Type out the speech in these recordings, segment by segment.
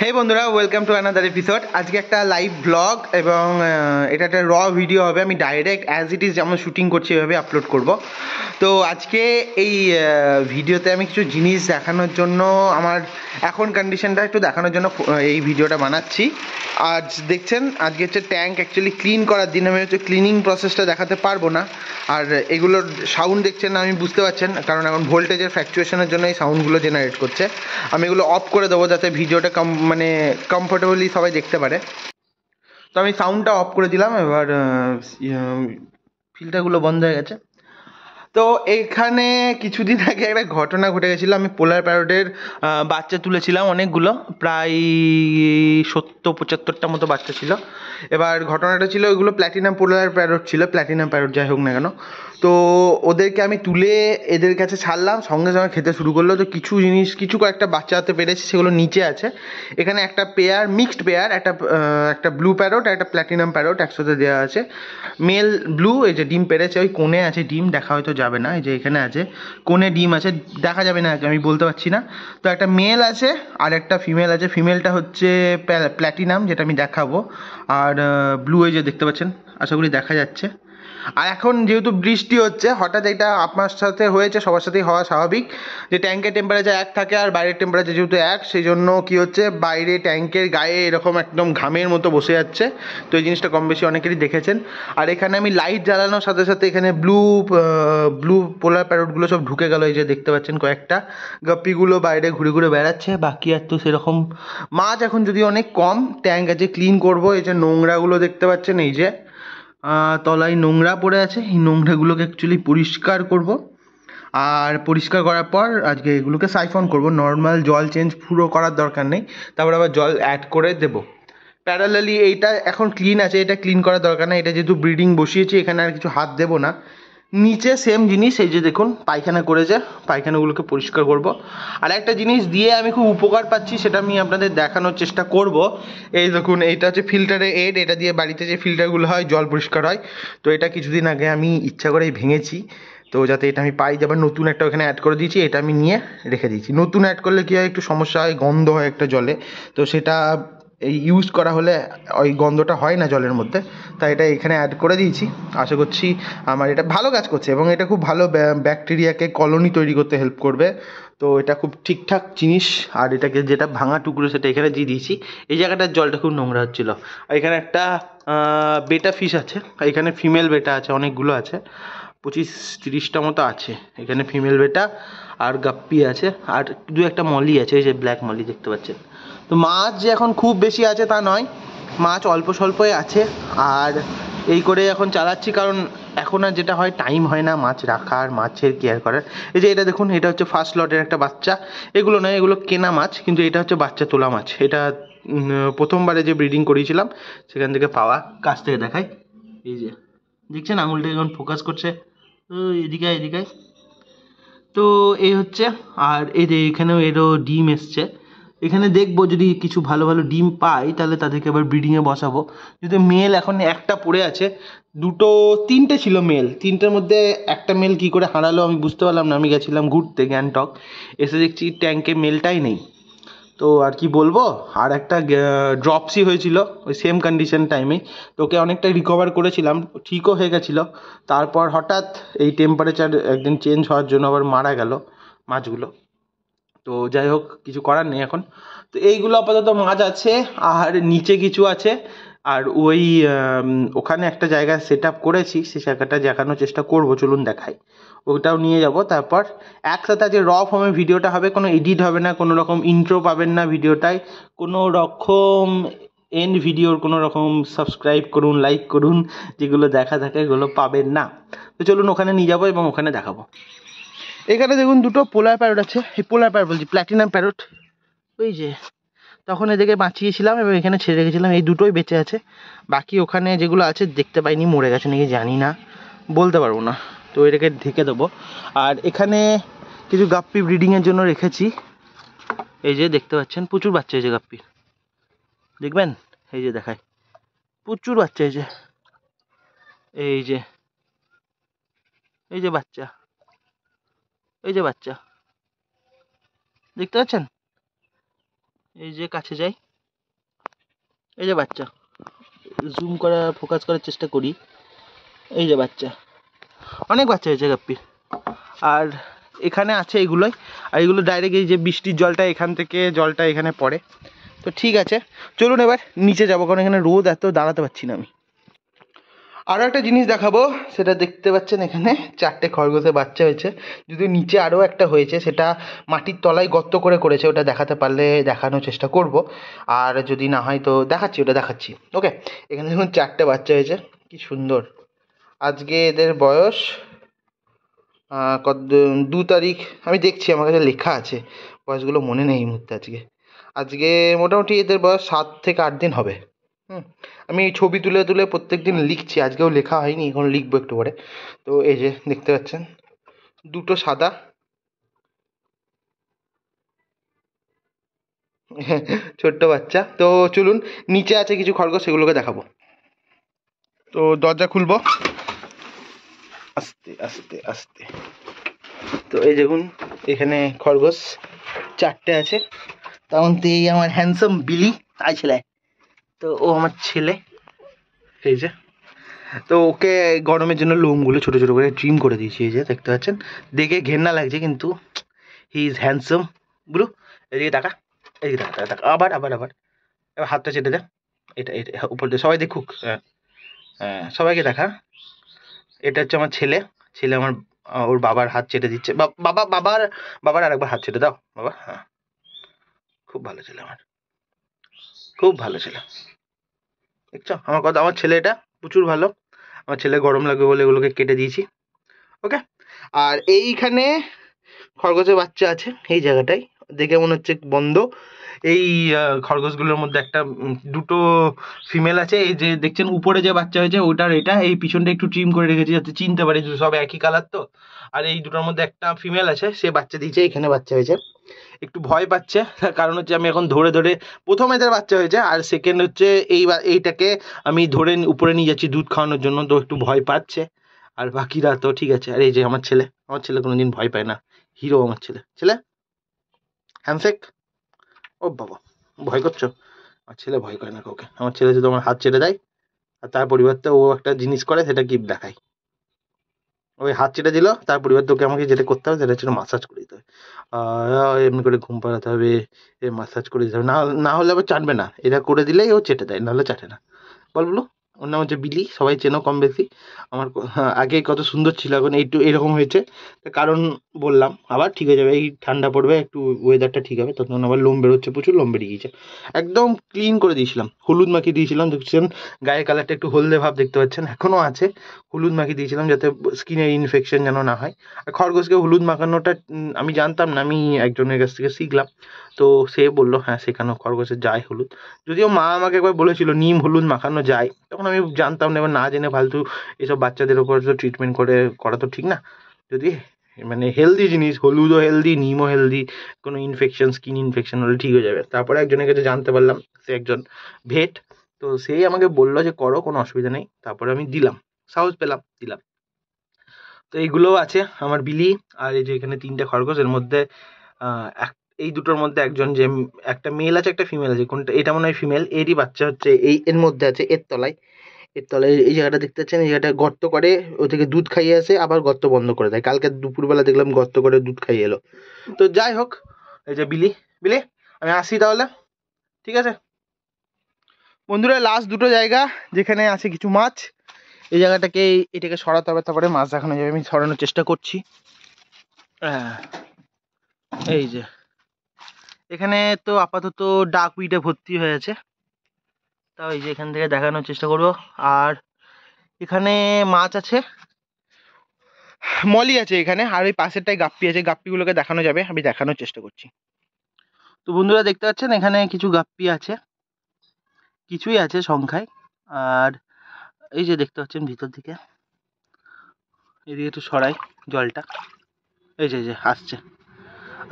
হে বন্ধুরা welcome to another episode আজকে একটা লাইভ ব্লগ এবং এটা একটা র ভিডিও হবে আমি ডাইরেক্ট অ্যাজ ইট ইজ যেমন শ্যুটিং করছি এভাবে আপলোড করব তো আজকে এই ভিডিওতে আমি কিছু জিনিস দেখানোর জন্য আমার এখন কন্ডিশনটা একটু দেখানোর জন্য এই ভিডিওটা বানাচ্ছি আজ দেখছেন আজকে হচ্ছে ট্যাঙ্ক অ্যাকচুয়ালি ক্লিন করার দিন আমি হচ্ছে ক্লিনিং প্রসেসটা দেখাতে পারবো না আর এগুলোর সাউন্ড দেখছেন না আমি বুঝতে পারছেন কারণ এখন ভোল্টেজের ফ্যাকচুয়েশনের জন্য এই সাউন্ডগুলো জেনারেট করছে আমি এগুলো অফ করে দেবো যাতে ভিডিওটা কম মানে কমফোর্টেবলি সবাই দেখতে পারে তো আমি সাউন্ডটা অফ করে দিলাম এবার ইয়ে, ফিল্টারগুলো বন্ধ হয়ে গেছে তো এখানে কিছুদিন আগে একটা ঘটনা ঘটে গেছিলো আমি পোলার প্যারোডের বাচ্চা তুলেছিলাম অনেকগুলো প্রায় সত্তর পঁচাত্তরটা মতো বাচ্চা ছিল এবার ঘটনাটা ছিল ওইগুলো প্ল্যাটিনাম পোলার প্যারোড ছিল প্ল্যাটিনাম প্যারোড যাই হোক না কেন তো ওদেরকে আমি তুলে এদের কাছে ছাড়লাম সঙ্গে সঙ্গে খেতে শুরু করলো তো কিছু জিনিস কিছু কয়েকটা বাচ্চা হাতে পেরেছি সেগুলো নিচে আছে এখানে একটা পেয়ার মিক্সড পেয়ার একটা একটা ব্লু প্যারোড একটা প্ল্যাটিনাম প্যারোড একসাথে দেওয়া আছে মেল ব্লু এই যে ডিম পেরেছে ওই কোণে আছে ডিম দেখা হয়তো যাবে না এই যে এখানে আছে কোনে ডিম আছে দেখা যাবে না আমি বলতে পারছি না তো একটা মেল আছে আর একটা ফিমেল আছে ফিমেলটা হচ্ছে প্ল্যাটিনাম যেটা আমি দেখাবো আর ব্লু এই যে দেখতে পাচ্ছেন আশা করি দেখা যাচ্ছে আর এখন যেহেতু বৃষ্টি হচ্ছে হঠাৎ এটা আপনার সাথে হয়েছে সবার সাথেই হওয়া স্বাভাবিক যে ট্যাঙ্কের টেম্পারেচার এক থাকে আর বাইরের টেম্পারেচার যেহেতু এক সেই জন্য কী হচ্ছে বাইরে ট্যাঙ্কের গায়ে এরকম একদম ঘামের মতো বসে যাচ্ছে তো এই জিনিসটা কম বেশি অনেকেরই দেখেছেন আর এখানে আমি লাইট জ্বালানোর সাথে সাথে এখানে ব্লু ব্লু পোলার প্যারোটগুলো সব ঢুকে গেল এই যে দেখতে পাচ্ছেন কয়েকটা গাপ্পিগুলো বাইরে ঘুরে ঘুরে বেড়াচ্ছে বাকি আর তো সেরকম মাছ এখন যদি অনেক কম ট্যাঙ্ক আছে ক্লিন করবো এই যে নোংরাগুলো দেখতে পাচ্ছেন এই যে তলায় নোংরা পড়ে আছে এই নোংরাগুলোকে অ্যাকচুয়ালি পরিষ্কার করব আর পরিষ্কার করার পর আজকে এগুলোকে সাইফন করব নর্মাল জল চেঞ্জ পুরো করার দরকার নেই তারপর আবার জল অ্যাড করে দেবো প্যারালালি এইটা এখন ক্লিন আছে এটা ক্লিন করার দরকার নেই এটা যেহেতু ব্রিডিং বসিয়েছি এখানে আর কিছু হাত দেবো না নিচে সেম জিনিস এই যে দেখুন পায়খানা করেছে পায়খানাগুলোকে পরিষ্কার করব। আর একটা জিনিস দিয়ে আমি খুব উপকার পাচ্ছি সেটা আমি আপনাদের দেখানোর চেষ্টা করব। এই দেখুন এটা হচ্ছে ফিল্টারের এড এটা দিয়ে বাড়িতে যে ফিল্টারগুলো হয় জল পরিষ্কার হয় তো এটা কিছুদিন আগে আমি ইচ্ছা করেই ভেঙেছি তো যাতে এটা আমি পাই যাবার নতুন একটা ওখানে অ্যাড করে দিয়েছি এটা আমি নিয়ে রেখে দিয়েছি নতুন অ্যাড করলে কী হয় একটু সমস্যা হয় গন্ধ হয় একটা জলে তো সেটা এই ইউজ করা হলে ওই গন্ধটা হয় না জলের মধ্যে তাই এটা এখানে অ্যাড করে দিয়েছি আশা করছি আমার এটা ভালো কাজ করছে এবং এটা খুব ভালো ব্যাকটেরিয়াকে কলোনি তৈরি করতে হেল্প করবে তো এটা খুব ঠিকঠাক জিনিস আর এটাকে যেটা ভাঙা টুকরো সেটা এখানে দিয়ে দিয়েছি এই জায়গাটার জলটা খুব নোংরা হচ্ছিল এখানে একটা বেটা ফিশ আছে এখানে ফিমেল বেটা আছে অনেকগুলো আছে পঁচিশ তিরিশটা মতো আছে এখানে ফিমেল বেটা আর গাপ্পি আছে আর দু একটা মলি আছে এই যে ব্ল্যাক মলি দেখতে পাচ্ছেন তো মাছ যে এখন খুব বেশি আছে তা নয় মাছ অল্প স্বল্পই আছে আর এই করে এখন চালাচ্ছি কারণ এখন আর যেটা হয় টাইম হয় না মাছ রাখার মাছের কেয়ার করার এই যে এটা দেখুন এটা হচ্ছে ফার্স্ট লটের একটা বাচ্চা এগুলো নয় এগুলো কেনা মাছ কিন্তু এটা হচ্ছে বাচ্চা তোলা মাছ এটা প্রথমবারে যে ব্রিডিং করিয়েছিলাম সেখান থেকে পাওয়া কাছ থেকে দেখাই এই যে দেখছেন আঙুলটা এখন ফোকাস করছে এদিকে এদিকে তো এই হচ্ছে আর এই যে এখানেও এরও ডিম এসছে এখানে দেখবো যদি কিছু ভালো ভালো ডিম পাই তাহলে তাদেরকে আবার ব্রিডিংয়ে বসাবো যদি মেল এখন একটা পড়ে আছে দুটো তিনটে ছিল মেল তিনটের মধ্যে একটা মেল কি করে হারালো আমি বুঝতে পারলাম না আমি গেছিলাম ঘুরতে গ্যাংটক এসে দেখছি ট্যাঙ্কে মেলটাই নেই তো আর কি বলবো আর একটা ড্রপসি হয়েছিল ওই সেম কন্ডিশন টাইমে তোকে অনেকটা রিকভার করেছিলাম ঠিকও হয়ে গেছিলো তারপর হঠাৎ এই টেম্পারেচার একদিন চেঞ্জ হওয়ার জন্য আবার মারা গেল মাছগুলো তো যাই হোক কিছু করার নেই এখন তো এইগুলো আপাতত মাছ আছে আর নিচে কিছু আছে আর ওই ওখানে একটা জায়গায় সেট আপ করেছি সে জায়গাটা দেখানোর চেষ্টা করবো চলুন দেখাই ওটাও নিয়ে যাব তারপর একসাথে আজকে র ফর্মে ভিডিওটা হবে কোনো এডিট হবে না কোনো রকম ইন্ট্রো পাবেন না ভিডিওটায় কোনো রকম এন্ড ভিডিওর কোনো রকম সাবস্ক্রাইব করুন লাইক করুন যেগুলো দেখা থাকে এগুলো পাবেন না তো চলুন ওখানে নিয়ে যাবো এবং ওখানে দেখাবো এখানে দেখুন দুটো পোলার প্যারোট আছে এই পোলার প্যারোট বলছি প্ল্যাটিনাম প্যারোট ওই যে তখন এদিকে বাঁচিয়েছিলাম এবং এখানে ছেড়ে রেখেছিলাম এই দুটোই বেঁচে আছে বাকি ওখানে যেগুলো আছে দেখতে পাইনি মরে গেছে নাকি জানি না বলতে পারবো না তো এটাকে ঢেকে দেবো আর এখানে কিছু গাপ্পি ব্রিডিংয়ের জন্য রেখেছি এই যে দেখতে পাচ্ছেন প্রচুর বাচ্চা হয়েছে গাপ্পির দেখবেন এই যে দেখায় প্রচুর বাচ্চা হয়েছে এই যে এই যে বাচ্চা এই যে বাচ্চা দেখতে পাচ্ছেন এই যে কাছে যাই এই যে বাচ্চা জুম করা ফোকাস করার চেষ্টা করি এই যে বাচ্চা অনেক বাচ্চা হয়েছে গাপ্পির আর এখানে আছে এগুলোই আর এগুলো ডাইরেক্ট এই যে বৃষ্টির জলটা এখান থেকে জলটা এখানে পড়ে তো ঠিক আছে চলুন এবার নিচে যাবো কারণ এখানে রোদ এত দাঁড়াতে পারছি না আমি আরও একটা জিনিস দেখাবো সেটা দেখতে পাচ্ছেন এখানে চারটে খরগোশের বাচ্চা হয়েছে যদি নিচে আরও একটা হয়েছে সেটা মাটির তলায় গর্ত করে করেছে ওটা দেখাতে পারলে দেখানোর চেষ্টা করব আর যদি না হয় তো দেখাচ্ছি ওটা দেখাচ্ছি ওকে এখানে দেখুন চারটে বাচ্চা হয়েছে কি সুন্দর আজকে এদের বয়স কত দু তারিখ আমি দেখছি আমার কাছে লেখা আছে বয়সগুলো মনে নেই এই মুহূর্তে আজকে আজকে মোটামুটি এদের বয়স সাত থেকে আট দিন হবে হুম আমি ছবি তুলে তুলে প্রত্যেক দিন লিখছি আজকেও লেখা হয়নি এখন লিখবো একটু পরে তো এই যে দেখতে পাচ্ছেন দুটো সাদা ছোট্ট বাচ্চা তো চলুন নিচে আছে কিছু খরগোশ সেগুলোকে দেখাবো তো দরজা খুলবো আস্তে আস্তে আস্তে তো এই দেখুন এখানে খরগোশ চারটে আছে তখন তো এই আমার হ্যান্ডসাম বিলি তাই ছেলে তো ও আমার ছেলে এই যে তো ওকে গরমের জন্য লোমগুলো ছোটো ছোটো করে ট্রিম করে দিয়েছি এই যে দেখতে পাচ্ছেন দেখে ঘেন্না লাগছে কিন্তু হি ইজ হ্যান্ডসাম ব্লু এদিকে টাকা এদিকে টাকা টাকা আবার আবার আবার এবার হাতটা চেটে দেয় এটা এটা হ্যাঁ, উপর দিয়ে সবাই দেখুক হ্যাঁ হ্যাঁ সবাইকে দেখা এটা হচ্ছে আমার ছেলে ছেলে আমার ওর বাবার হাত চেটে দিচ্ছে বাবা বাবার বাবার আরেকবার হাত চেটে দাও বাবা হ্যাঁ খুব ভালো ছেলে আমার খুব ভালো ছেলে দেখছ আমার কথা আমার ছেলে এটা প্রচুর ভালো আমার ছেলে গরম লাগবে বলে এগুলোকে কেটে দিয়েছি ওকে আর এইখানে খরগোশের বাচ্চা আছে এই জায়গাটাই দেখে মনে হচ্ছে বন্ধ এই খরগোশগুলোর মধ্যে একটা দুটো ফিমেল আছে এই যে দেখছেন উপরে যে বাচ্চা হয়েছে ওটার এটা এই পিছনটা একটু ট্রিম করে রেখেছি যাতে চিনতে পারি সব একই কালার তো আর এই দুটোর মধ্যে একটা ফিমেল আছে সে বাচ্চা দিয়েছে এখানে বাচ্চা হয়েছে একটু ভয় পাচ্ছে তার কারণ হচ্ছে আমি এখন ধরে ধরে প্রথম এদের বাচ্চা হয়েছে আর সেকেন্ড হচ্ছে এই এইটাকে আমি ধরে উপরে নিয়ে যাচ্ছি দুধ খাওয়ানোর জন্য তো একটু ভয় পাচ্ছে আর বাকিরা তো ঠিক আছে আর এই যে আমার ছেলে আমার ছেলে কোনোদিন ভয় পায় না হিরো আমার ছেলে ছেলে হ্যান্ডশেক ও বাবা ভয় করছো আমার ছেলে ভয় করে না কাউকে আমার ছেলে যদি আমার হাত ছেড়ে দেয় আর তার পরিবর্তে ও একটা জিনিস করে সেটা গিফট দেখায় ওই হাত ছেড়ে দিল তার পরিবর্তে ওকে আমাকে যেটা করতে হবে সেটা হচ্ছে মাসাজ করে দিতে হবে এমনি করে ঘুম পাড়াতে হবে এ মাসাজ করে দিতে হবে না না হলে আবার চাটবে না এটা করে দিলেই ও চেটে দেয় নাহলে চাটে না বল বলো ওর নাম হচ্ছে বিলি সবাই চেনো কম বেশি আমার হ্যাঁ, আগে কত সুন্দর ছিল এখন একটু এরকম হয়েছে কারণ বললাম আবার ঠিক হয়ে যাবে এই ঠান্ডা পড়বে একটু ওয়েদারটা ঠিক হবে তখন আবার লোম বেরোচ্ছে প্রচুর লোম বেরিয়ে গেছে একদম ক্লিন করে দিয়েছিলাম হলুদ মাখিয়ে দিয়েছিলাম দেখছেন গায়ের কালারটা একটু হলদে ভাব দেখতে পাচ্ছেন এখনও আছে হলুদ মাখিয়ে দিয়েছিলাম যাতে স্কিনের ইনফেকশন যেন না হয় আর খরগোশকে হলুদ মাখানোটা আমি জানতাম না আমি একজনের কাছ থেকে শিখলাম তো সে বললো হ্যাঁ সেখানেও খরগোশের যায় হলুদ যদিও মা আমাকে একবার বলেছিল নিম হলুদ মাখানো যায় তখন তখন আমি জানতাম না এবার না জেনে ফালতু এসব বাচ্চাদের ওপর তো ট্রিটমেন্ট করে করা তো ঠিক না যদি মানে হেলদি জিনিস হলুদও হেলদি নিমও হেলদি কোনো ইনফেকশন স্কিন ইনফেকশন হলে ঠিক হয়ে যাবে তারপরে একজনের কাছে জানতে পারলাম সে একজন ভেট তো সেই আমাকে বললো যে করো কোনো অসুবিধা নেই তারপরে আমি দিলাম সাহস পেলাম দিলাম তো এইগুলোও আছে আমার বিলি আর এই যে এখানে তিনটে খরগোশ এর মধ্যে এই দুটোর মধ্যে একজন যে একটা মেল আছে একটা ফিমেল আছে কোনটা এটা মনে হয় ফিমেল এরই বাচ্চা হচ্ছে এই এর মধ্যে আছে এর তলায় এর তলায় এই জায়গাটা দেখতে পাচ্ছেন এই জায়গাটা গর্ত করে ও থেকে দুধ খাইয়ে আসে আবার গর্ত বন্ধ করে দেয় কালকে দুপুরবেলা দেখলাম গর্ত করে দুধ খাইয়ে এলো তো যাই হোক এই যে বিলি বিলি আমি আসি তাহলে ঠিক আছে বন্ধুরা লাস্ট দুটো জায়গা যেখানে আছে কিছু মাছ এই জায়গাটাকে এটাকে সরাতে হবে তারপরে মাছ দেখানো যাবে আমি সরানোর চেষ্টা করছি হ্যাঁ, এই যে এখানে তো আপাতত ডাক উইটে ভর্তি হয়ে আছে তাও এই যে এখান থেকে দেখানোর চেষ্টা করব আর এখানে মাছ আছে মলি আছে এখানে আর ওই পাশেরটায় গাপ্পি আছে গাপ্পিগুলোকে দেখানো যাবে আমি দেখানোর চেষ্টা করছি তো বন্ধুরা দেখতে পাচ্ছেন এখানে কিছু গাপ্পি আছে কিছুই আছে সংখ্যায় আর এই যে দেখতে পাচ্ছেন ভিতর দিকে এদিকে একটু সরাই জলটা এই যে যে আসছে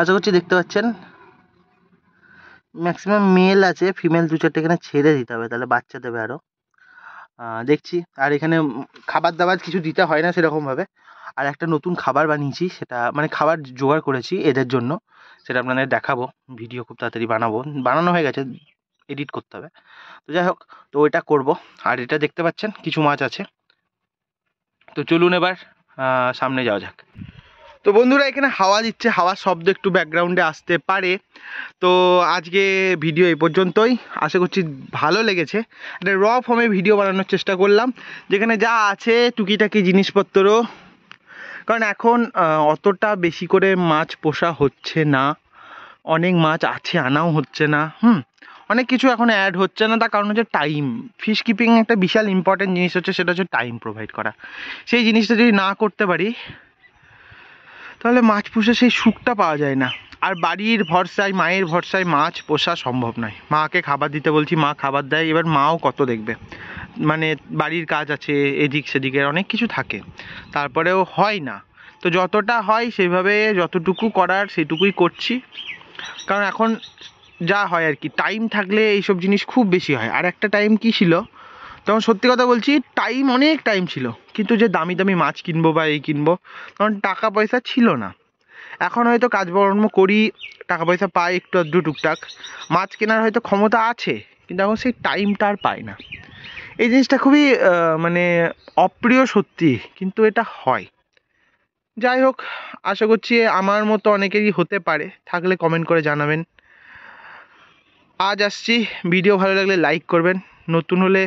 আশা করছি দেখতে পাচ্ছেন ম্যাক্সিমাম মেল আছে ফিমেল দু চারটে এখানে ছেড়ে দিতে হবে তাহলে বাচ্চা দেবে আরও দেখছি আর এখানে খাবার দাবার কিছু দিতে হয় না সেরকমভাবে আর একটা নতুন খাবার বানিয়েছি সেটা মানে খাবার জোগাড় করেছি এদের জন্য সেটা আপনাদের দেখাবো ভিডিও খুব তাড়াতাড়ি বানাবো বানানো হয়ে গেছে এডিট করতে হবে তো যাই হোক তো ওইটা করব আর এটা দেখতে পাচ্ছেন কিছু মাছ আছে তো চলুন এবার সামনে যাওয়া যাক তো বন্ধুরা এখানে হাওয়া দিচ্ছে হাওয়ার শব্দ একটু ব্যাকগ্রাউন্ডে আসতে পারে তো আজকে ভিডিও এই পর্যন্তই আশা করছি ভালো লেগেছে একটা র ফর্মে ভিডিও বানানোর চেষ্টা করলাম যেখানে যা আছে টুকিটাকি জিনিসপত্র কারণ এখন অতটা বেশি করে মাছ পোষা হচ্ছে না অনেক মাছ আছে আনাও হচ্ছে না হুম অনেক কিছু এখন অ্যাড হচ্ছে না তার কারণ হচ্ছে টাইম ফিশ কিপিং একটা বিশাল ইম্পর্টেন্ট জিনিস হচ্ছে সেটা হচ্ছে টাইম প্রোভাইড করা সেই জিনিসটা যদি না করতে পারি তাহলে মাছ পুষে সেই সুখটা পাওয়া যায় না আর বাড়ির ভরসায় মায়ের ভরসায় মাছ পোষা সম্ভব নয় মাকে খাবার দিতে বলছি মা খাবার দেয় এবার মাও কত দেখবে মানে বাড়ির কাজ আছে এদিক সেদিকের অনেক কিছু থাকে তারপরেও হয় না তো যতটা হয় সেইভাবে যতটুকু করার সেটুকুই করছি কারণ এখন যা হয় আর কি টাইম থাকলে এইসব জিনিস খুব বেশি হয় আর একটা টাইম কী ছিল তখন সত্যি কথা বলছি টাইম অনেক টাইম ছিল কিন্তু যে দামি দামি মাছ কিনবো বা এই কিনবো তখন টাকা পয়সা ছিল না এখন হয়তো কাজকর্ম করি টাকা পয়সা পাই একটু আধটু টুকটাক মাছ কেনার হয়তো ক্ষমতা আছে কিন্তু এখন সেই টাইমটা আর পাই না এই জিনিসটা খুবই মানে অপ্রিয় সত্যি কিন্তু এটা হয় যাই হোক আশা করছি আমার মতো অনেকেরই হতে পারে থাকলে কমেন্ট করে জানাবেন আজ আসছি ভিডিও ভালো লাগলে লাইক করবেন নতুন হলে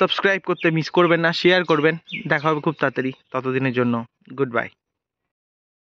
সাবস্ক্রাইব করতে মিস করবেন না শেয়ার করবেন দেখা হবে খুব তাড়াতাড়ি ততদিনের জন্য গুড বাই